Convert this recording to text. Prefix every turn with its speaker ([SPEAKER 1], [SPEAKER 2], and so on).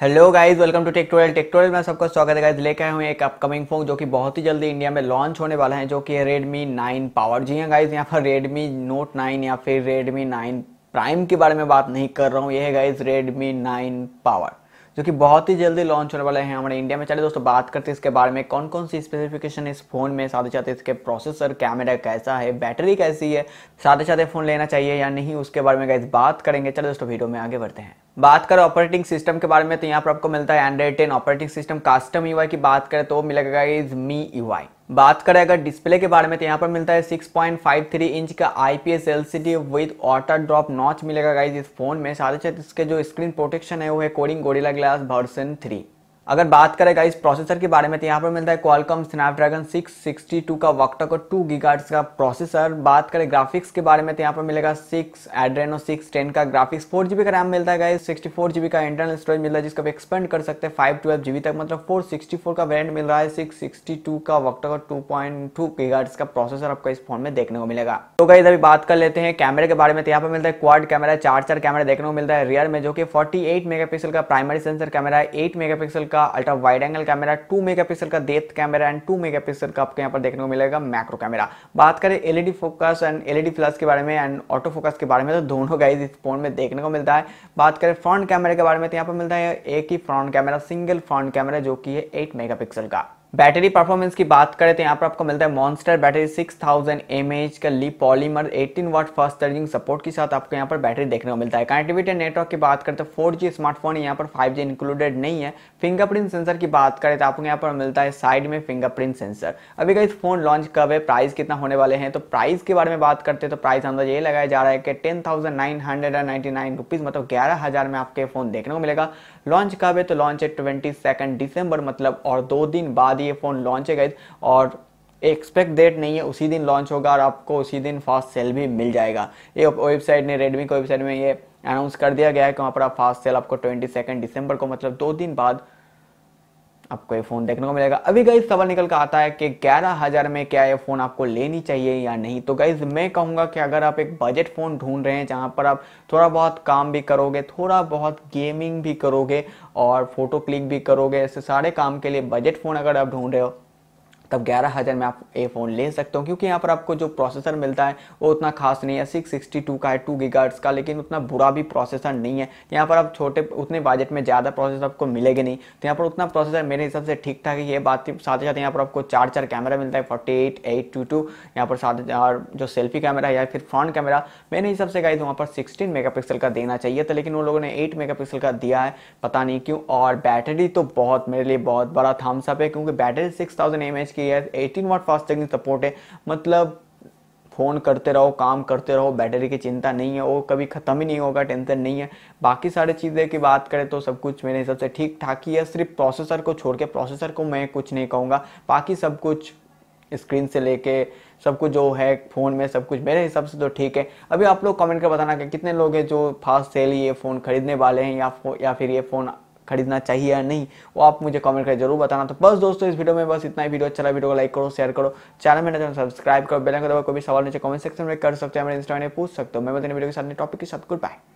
[SPEAKER 1] hello guys welcome to Techtorial Techtorial में सबका स्वागत है गाइस लेके आए हुए एक अपकमिंग फोन जो कि बहुत ही जल्दी इंडिया में लॉन्च होने वाला है जो कि है रेडमी नाइन पावर जी हाँ गाइस यहाँ पर रेडमी नोट नाइन या फिर रेडमी नाइन प्राइम के बारे में बात नहीं कर रहा हूँ ये है गाइज रेडमी नाइन पावर जो कि बहुत ही जल्दी लॉन्च होने वाले हैं हमारे इंडिया में चले दोस्तों बात करते हैं इसके बारे में कौन कौन सी स्पेसिफिकेशन इस फ़ोन में साथ ही साथ इसके प्रोसेसर कैमरा कैसा है बैटरी कैसी है साथ ही साथ फ़ोन लेना चाहिए या नहीं उसके बारे में गाइज बात करेंगे चले दोस्तों वीडियो में आगे बढ़ते हैं बात करें ऑपरेटिंग सिस्टम के बारे में तो यहाँ पर आपको मिलता है Android ten operating system custom UI की बात करें तो मिलेगा इज मी यूआई बात करें अगर डिस्प्ले के बारे में तो यहाँ पर मिलता है 6.53 इंच का I P S L C D with water drop notch मिलेगा गाइज इस फोन में साथ ही साथ इसके जो स्क्रीन प्रोटेक्शन है वो है coating Gorilla glass version three अगर बात करें गाइस प्रोसेसर के बारे में तो यहाँ पर मिलता है क्वालकॉम स्नैपड्रैगन 662 का वक्त और टू गीगार्ट्स का प्रोसेसर बात करें ग्राफिक्स के बारे में तो यहाँ पर मिलेगा सिक्स एड्रेनो सिक्स टेन का ग्राफिक्स फोर जीबी का रैम मिलता है गाइस 64 फोर जीबी का इंटरनल स्टोरेज मिलता है जिसको आप एक्सपेंड कर सकते हैं फाइव ट्वेल्व जीबी तक मतलब फोर सिक्सटी फोर का वेरेंट मिल रहा है सिक्स सिक्सटी टू का वक्त और टू पॉइंट टू का प्रोसेसर आपको इस फोन में देखने को मिलेगा तो गाइस अभी बात कर लेते हैं कैमरे के बारे में तो यहाँ पर मिलता है क्वाड कैमरा चार चार कैमरा देखने को मिलता है रियर में जो कि फोर्टी एट मेगा पिक्सल का प्राइमरी सेंसर कैमरा है एट मेगा का का ultra wide angle camera two megapixel का डेथ कैमरा एंड टू मेगापिक्सल का आपको यहाँ पर देखने को मिलेगा मैक्रो कैमरा बात करें LED focus and LED plus के बारे में एंड ऑटो फोकस के बारे में तो दोनों गाइज इस फोन में देखने को मिलता है बात करें फ्रंट कैमरे के बारे में तो यहाँ पर मिलता है एक ही front camera single front camera जो कि है एट मेगा का बैटरी परफॉर्मेंस की बात करें तो यहाँ पर आपको मिलता है मॉन्स्टर बैटरी 6000 थाउजेंड का Li polymer 18 watt fast charging support के साथ आपको यहाँ पर बैटरी देखने को मिलता है कनेक्टिविटी नेटवर्क की बात करें तो 4G स्मार्टफोन यहाँ पर 5G इंक्लूडेड नहीं है फिंगरप्रिंट सेंसर की बात करें तो आपको यहाँ पर मिलता है साइड में फिंगरप्रिंट सेंसर अभी कहीं फोन लॉन्च कब है प्राइस कितना होने वाले हैं तो प्राइस के बारे में बात करते हैं तो प्राइस अंदाज ये लगाया जा रहा है कि ten thousand nine hundred and ninety nine rupees मतलब ग्यारह हज़ार में आपके फोन देखने को मिलेगा लॉन्च कब है तो लॉन्च है ट्वेंटी सेकंड दिसंबर मतलब और दो दिन बाद ये फ़ोन लॉन्च है गए और एक्सपेक्ट डेट नहीं है उसी दिन लॉन्च होगा और आपको उसी दिन फास्ट सेल भी मिल जाएगा ये वेबसाइट ने रेडमी की वेबसाइट में ये अनाउंस कर दिया गया है कि वहाँ पर आप फास्ट सेल आपको ट्वेंटी सेकेंड दिसंबर को मतलब दो दिन बाद आपको ये फ़ोन देखने को मिलेगा अभी गई सवाल निकल कर आता है कि ग्यारह हज़ार में क्या ये फ़ोन आपको लेनी चाहिए या नहीं तो गाइज मैं कहूँगा कि अगर आप एक बजट फ़ोन ढूंढ रहे हैं जहाँ पर आप थोड़ा बहुत काम भी करोगे थोड़ा बहुत गेमिंग भी करोगे और फोटो क्लिक भी करोगे ऐसे सारे काम के लिए बजट फ़ोन अगर आप ढूंढ रहे हो तब ग्यारह हज़ार में आप ये फ़ोन ले सकते हो क्योंकि यहाँ पर आपको जो प्रोसेसर मिलता है वो उतना खास नहीं है सिक्स सिक्सटी टू का है टू गीगार्ट्स का लेकिन उतना बुरा भी प्रोसेसर नहीं है यहाँ पर आप छोटे उतने बजट में ज़्यादा प्रोसेसर आपको मिलेगा नहीं तो यहाँ पर उतना प्रोसेसर मेरे हिसाब से ठीक ठाक है ये बात थी साथ ही साथ यहाँ पर आपको चार चार कैमरा मिलता है forty eight eight two two यहाँ पर साथ और जो सेल्फी कैमरा है या फिर फ्रंट कैमरा मेरे हिसाब से तो वहाँ पर सिक्सटीन पिक्सल का देना चाहिए था लेकिन उन लोगों ने एट पिक्सल का दिया है पता नहीं क्यों और बैटरी तो बहुत मेरे लिए बहुत बड़ा थम्सअप है क्योंकि battery six thousand M H की है वाट फास्ट चार्जिंग सपोर्ट है मतलब फ़ोन करते रहो काम करते रहो बैटरी की चिंता नहीं है वो कभी ख़त्म ही नहीं होगा टेंशन नहीं है बाकी सारी चीज़ें की बात करें तो सब कुछ मेरे हिसाब से ठीक ठाक ही है सिर्फ प्रोसेसर को छोड़ के प्रोसेसर को मैं कुछ नहीं कहूँगा बाकी सब कुछ स्क्रीन से लेके सब कुछ जो है फ़ोन में सब कुछ मेरे हिसाब से तो ठीक है अभी आप लोग कमेंट कर बताना कि कितने लोग हैं जो फास्ट सेल ये फ़ोन खरीदने वाले हैं या या फिर ये फ़ोन खरीदना चाहिए या नहीं वो आप मुझे कमेंट करके जरूर बताना तो बस दोस्तों इस वीडियो में बस इतना ही वीडियो अच्छा वीडियो को लाइक करो शेयर करो चैनल में ना सब्सक्राइब तो करो बेलन को दबाओ कोई भी सवाल नीचे कमेंट सेक्शन में कर सकते हैं मेरे इंस्टाग्राम में पूछ सकते हो मैं बताने वीडियो के साथ टॉपिक के साथ गुड बाय